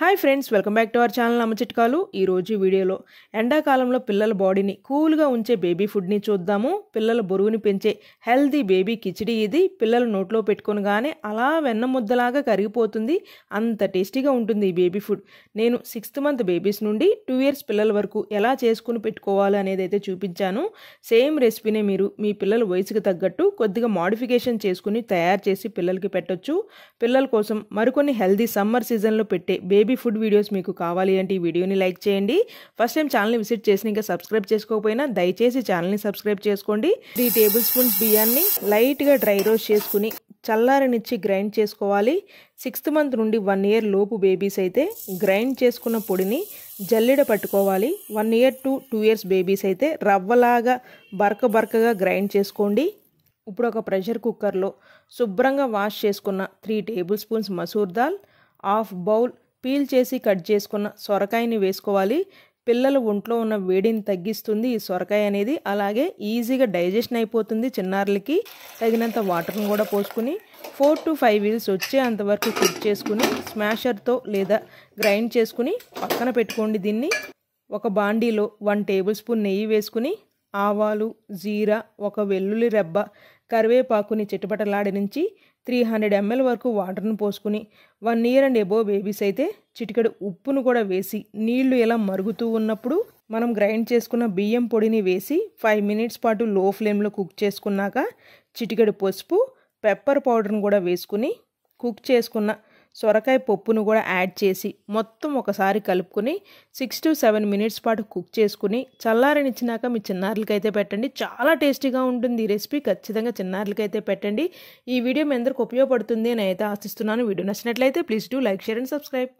hi friends welcome back to our channel అమ్మ చిట్కాలు ఈరోజు వీడియోలో ఎండాకాలంలో పిల్లల బాడీని కూల్గా ఉంచే బేబీ ఫుడ్ని చూద్దాము పిల్లల బరువుని పెంచే హెల్దీ బేబీ కిచిడి ఇది పిల్లలు నోట్లో పెట్టుకునగానే అలా వెన్న ముద్దలాగా కరిగిపోతుంది అంత టేస్టీగా ఉంటుంది ఈ బేబీ ఫుడ్ నేను సిక్స్త్ మంత్ బేబీస్ నుండి టూ ఇయర్స్ పిల్లల వరకు ఎలా చేసుకుని పెట్టుకోవాలి అనేది అయితే చూపించాను సేమ్ రెసిపీనే మీరు మీ పిల్లల వయసుకు తగ్గట్టు కొద్దిగా మాడిఫికేషన్ చేసుకుని తయారు చేసి పిల్లలకి పెట్టొచ్చు పిల్లల కోసం మరికొన్ని హెల్దీ సమ్మర్ సీజన్లో పెట్టే బేబీ బేబీ ఫుడ్ వీడియోస్ మీకు కావాలి అంటే ఈ వీడియోని లైక్ చేయండి ఫస్ట్ టైం ఛానల్ని విజిట్ చేసి ఇంకా సబ్స్క్రైబ్ చేసుకోకపోయినా దయచేసి ఛానల్ని సబ్స్క్రైబ్ చేసుకోండి త్రీ టేబుల్ స్పూన్స్ బియ్యాన్ని లైట్గా డ్రై రోస్ట్ చేసుకుని చల్లారనిచ్చి గ్రైండ్ చేసుకోవాలి సిక్స్త్ మంత్ నుండి వన్ ఇయర్ లోపు బేబీస్ అయితే గ్రైండ్ చేసుకున్న పొడిని జల్లెడ పట్టుకోవాలి one year to two years babies అయితే రవ్వలాగా బరక బరకగా గ్రైండ్ చేసుకోండి ఇప్పుడు ఒక ప్రెషర్ కుక్కర్లో శుభ్రంగా వాష్ చేసుకున్న three tablespoons masoor dal half bowl peel చేసి కట్ చేసుకున్న సొరకాయని వేసుకోవాలి పిల్లల ఒంట్లో ఉన్న వేడిని తగ్గిస్తుంది ఈ సొరకాయ అనేది అలాగే ఈజీగా డైజెషన్ అయిపోతుంది చిన్నారులకి తగినంత వాటర్ని కూడా పోసుకుని ఫోర్ టు ఫైవ్ వీల్స్ వచ్చే అంతవరకు కుక్ చేసుకుని స్మాషర్తో లేదా గ్రైండ్ చేసుకుని పక్కన పెట్టుకోండి దీన్ని ఒక బాండీలో వన్ టేబుల్ స్పూన్ నెయ్యి వేసుకుని ఆవాలు జీరా ఒక వెల్లుల్లి రెబ్బ కరివేపాకుని చిటపటలాడి నుంచి త్రీ హండ్రెడ్ ఎంఎల్ వరకు వాటర్ను పోసుకుని one year and above babies అయితే చిటికెడు ఉప్పును కూడా వేసి నీళ్లు ఇలా మరుగుతూ ఉన్నప్పుడు మనం గ్రైండ్ చేసుకున్న బియ్యం పొడిని వేసి ఫైవ్ మినిట్స్ పాటు లో ఫ్లేమ్లో కుక్ చేసుకున్నాక చిటికెడు పసుపు పెప్పర్ పౌడర్ను కూడా వేసుకుని కుక్ చేసుకున్న సొరకాయ పప్పును కూడా యాడ్ చేసి మొత్తం ఒకసారి కలుపుకొని సిక్స్ టు సెవెన్ మినిట్స్ పాటు కుక్ చేసుకుని చల్లారనిచ్చినాక మీ చిన్నారులకైతే పెట్టండి చాలా టేస్టీగా ఉంటుంది ఈ రెసిపీ ఖచ్చితంగా చిన్నారులకైతే పెట్టండి ఈ వీడియో మీ అందరికి ఉపయోగపడుతుంది అని అయితే ఆశిస్తున్నాను వీడియో నచ్చినట్లయితే please do like share and subscribe